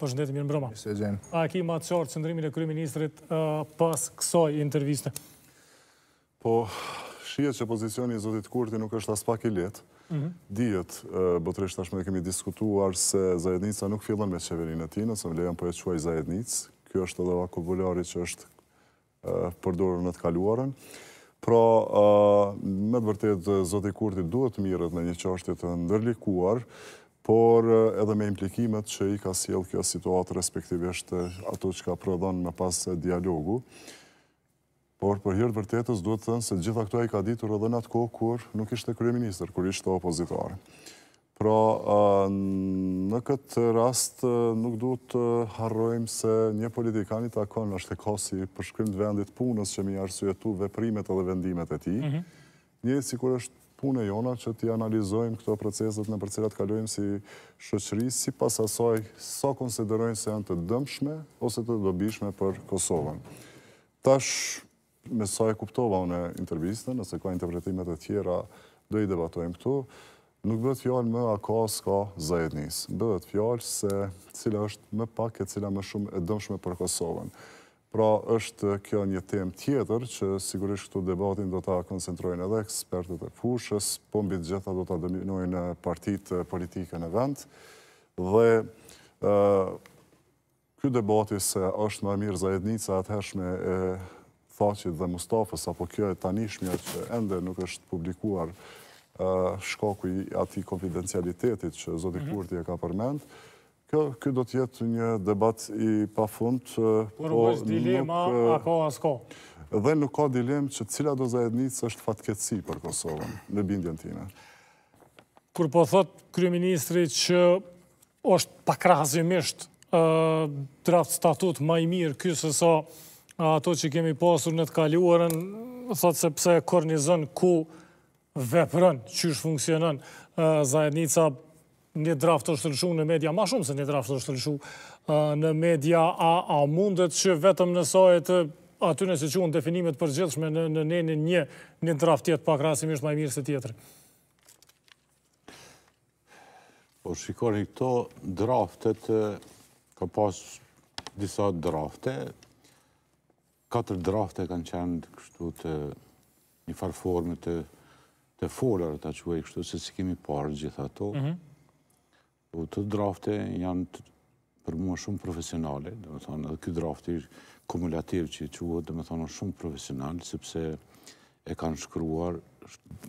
Po shëndetë mirë mbroma. Se gjenë. A ki ma të qartë cëndrimin e kryministrit uh, pas kësoj interviste? Po, shia që pozicioni i Zotit Kurti nuk është aspak i letë. Mhm. Dijet, uh, bëtërisht tashme dhe kemi diskutuar se zajednica nuk fillon me qeverinë e tine, se më lejan po e quaj zajednicë. Kjo është edhe vakubulari që është uh, përdurë në të kaluarën. Pra, me të vërtet, Zotit Kurti duhet të mirët me një qashtit të ndërlikuar, por eh, edhe me implikimet që i ka siel kjo situatë respektivisht eh, ato që ka prodhon me pas dialogu. Por për hirtë vërtetës duhet të thënë se gjitha këtu i ka ditur edhe në atë kohë kur nuk ishte kryeministër, kur ishte opozitarë. Pra, eh, në këtë rast nuk duhet të harrojmë se një politikani të akon është e kosi përshkrym të vendit punës që mi arsujetu veprimet edhe vendimet e ti. Mhm. Një si kur është punë e jona që t'i analizojmë këto proceset në për cilat kalojmë si shëqëri, si pas asoj, sa konsiderojnë se janë të dëmshme ose të dobishme për Kosovën. Tash, me sa e kuptova unë e intervjiste, nëse ka interpretimet e tjera, do i debatojmë këtu, nuk bëdhët fjallë më a ka s'ka zajednis. Bëdhët fjallë se cila është më pak e cila më shumë e dëmshme për Kosovën. Pra është kjo një tem tjetër që sigurisht këtu debatin do të koncentrojnë edhe ekspertët e fushës, po mbi të gjitha do të dominojnë partit politike në vend. Dhe kjo debati se është më mirë za jednica atëheshme e dhe Mustafës, apo kjo e tanishmja që ende nuk është publikuar shkaku i ati konfidencialitetit që Zotikurti mhm. e ka përmendë, Kjo do tjetë një debat i pa fund, që... Por është dilema, a ka, a Dhe nuk ka dilema që cila do zajednicë është fatkeci për Kosovën, në bindjen time. Kur po thot, Kryeministri ministri që është pakrazimisht draft statut maj i mirë, kësë sa ato që kemi pasur në të kaluarën, thot se pse kornizën ku veprën, që është funksionën, zajednica përështë, një draft të shtërshu në media, ma shumë se një draft të shtërshu uh, në media, a mundet që vetëm në sojët uh, aty në si që unë definimet për gjithshme në në një një një draft tjetë pak rrasim ishtë maj mirë se tjetër? Po shikoni këto draftet, ka pas disa drafte, katër drafte kanë qenë kështu të një farëformë të të folër të që e kështu, se si kemi parë gjitha to, mhm të drafte janë për mua shumë profesionale, dhe me thonë, edhe këtë drafti kumulativ që i quat, dhe me thonë, shumë profesional, sepse e kanë shkruar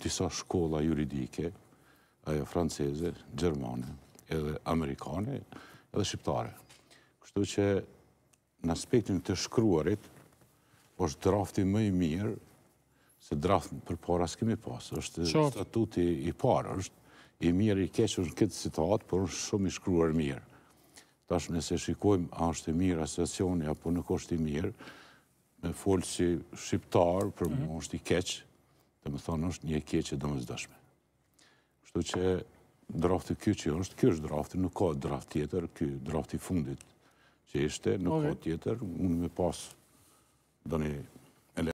disa shkolla juridike, ajo franceze, gjermane, edhe amerikane, edhe shqiptare. Kështu që në aspektin të shkruarit, është drafti më i mirë, se draft për para s'kemi pas, është statuti i parë, është i mirë i keqë në këtë situatë, por është shumë i shkruar mirë. Tash nëse shikojmë a është i mirë asociacioni, apo nuk është i mirë, me folë si shqiptarë, për më mhm. është i keqë, dhe më thonë është një keqë e dëmës dëshme. Kështu që drafti kjo që është, kjo është drafti, nuk ka draft tjetër, kjo drafti fundit që ishte, nuk ka tjetër, unë me pasë dhe një